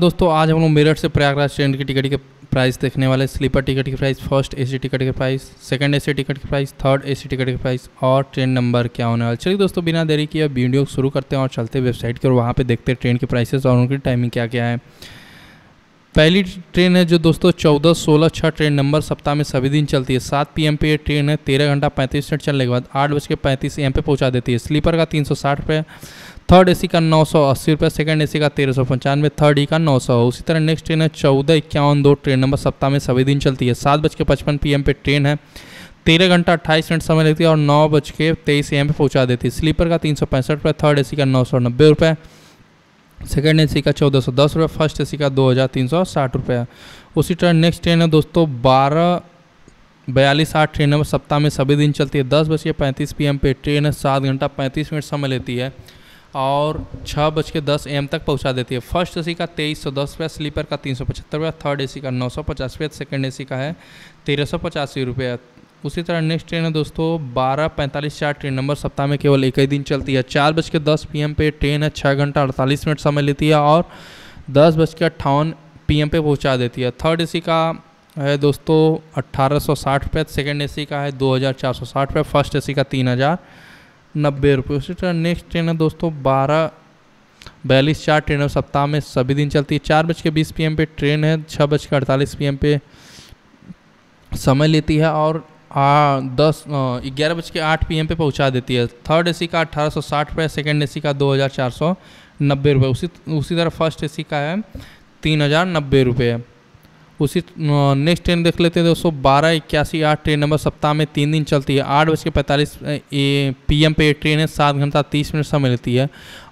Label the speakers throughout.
Speaker 1: दोस्तों आज हम लोग मेरठ से प्रयागराज ट्रेन की टिकट के प्राइस देखने वाले स्लीपर टिकट की प्राइस फर्स्ट एसी टिकट के प्राइस सेकंड एसी टिकट की प्राइस थर्ड एसी टिकट की प्राइस और ट्रेन नंबर क्या होने वाला चलिए दोस्तों बिना देरी किए वीडियो शुरू करते हैं और चलते हैं वेबसाइट की और वहाँ पर देखते हैं ट्रेन की प्राइसेस और उनकी टाइमिंग क्या क्या है पहली ट्रेन है जो दोस्तों चौदह सोलह छः ट्रेन नंबर सप्ताह में सभी दिन चलती है सात पी एम पे ट्रेन है तेरह घंटा पैंतीस मिनट चलने के बाद आठ बज के पैंतीस एम पे पहुँचा देती है स्लीपर का तीन सौ साठ रुपये थर्ड एसी का नौ सौ अस्सी रुपये सेकेंड ए का तेरह सौ पंचानवे थर्ड ई e का नौ सौ उसी तरह नेक्स्ट ट्रेन है चौदह इक्यावन दो ट्रेन नंबर सप्ताह में सभी दिन चलती है सात बज के पचपन पी पे ट्रेन है तेरह घंटा अट्ठाईस मिनट समय लेती है और नौ बज के तेईस एम पे पहुँचा देती है स्लीपर का तीन सौ पैंसठ रुपये थर्ड एसी का नौ सौ नब्बे रुपये सेकेंड सी का चौदह सौ दस रुपये फर्स्ट सी का दो हज़ार तीन सौ साठ रुपये उसी तरह नेक्स्ट ट्रेन है दोस्तों बारह बयालीस आठ ट्रेन नंबर सप्ताह में सभी दिन चलती है दस बज के पैंतीस पी पे ट्रेन है सात घंटा पैंतीस मिनट समय लेती है और छः बज के दस एम तक पहुंचा देती है फर्स्ट एसी का तेईस सौ दस रुपया स्लीपर का तीन सौ पचहत्तर रुपया थर्ड एसी का नौ सौ पचास रुपया सेकेंड ए का है तेरह सौ पचासी रुपया उसी तरह नेक्स्ट ट्रेन है दोस्तों बारह पैंतालीस चार ट्रेन नंबर सप्ताह में केवल एक ही दिन चलती है चार बज के दस पी पे ट्रेन है छः घंटा अड़तालीस मिनट समय लेती है और दस बज के अट्ठावन पी पे पहुँचा देती है थर्ड ए का है दोस्तों अट्ठारह सौ साठ रुपये सेकेंड ए का है दो हज़ार चार सौ साठ रुपये फर्स्ट ए का तीन हज़ार नब्बे रुपये उसी तरह नेक्स्ट ट्रेन है दोस्तों बारह बयालीस चार ट्रेन है सप्ताह में सभी दिन चलती है चार बज के बीस पी पे ट्रेन है छः बज के अड़तालीस पी पे समय लेती है और आ, दस ग्यारह बज के आठ पी पे पहुंचा देती है थर्ड एसी का अठारह सौ साठ रुपये सेकेंड ए का दो हज़ार चार सौ नब्बे रुपये उसी उसी तरह फर्स्ट एसी का है तीन हज़ार नब्बे रुपये उसी नेक्स्ट ट्रेन देख लेते हैं दोस्तों बारह इक्यासी आठ ट्रेन नंबर सप्ताह में तीन दिन चलती है आठ बज के पैंतालीस पी एम पे ये ट्रेन है सात घंटा तीस मिनट समय लेती है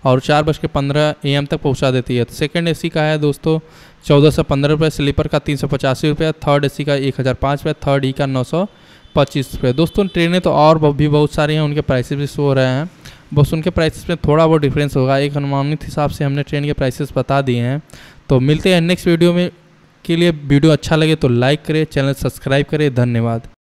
Speaker 1: और चार बज के पंद्रह ए एम तक पहुंचा देती है तो सेकेंड ए सी का है दोस्तों चौदह सौ पंद्रह रुपये स्लीपर का तीन सौ पचासी रुपये थर्ड ए सी का एक हज़ार पाँच रुपये थर्ड ई e का नौ सौ पच्चीस रुपये दोस्तों ट्रेनें तो और भी बहुत सारी हैं उनके प्राइसेस भी शो हो रहे हैं बस उनके प्राइसेस में थोड़ा बहुत डिफरेंस होगा एक अनुमानित हिसाब से हमने ट्रेन के प्राइसेस बता दिए हैं तो मिलते हैं नेक्स्ट वीडियो में के लिए वीडियो अच्छा लगे तो लाइक करें चैनल सब्सक्राइब करें धन्यवाद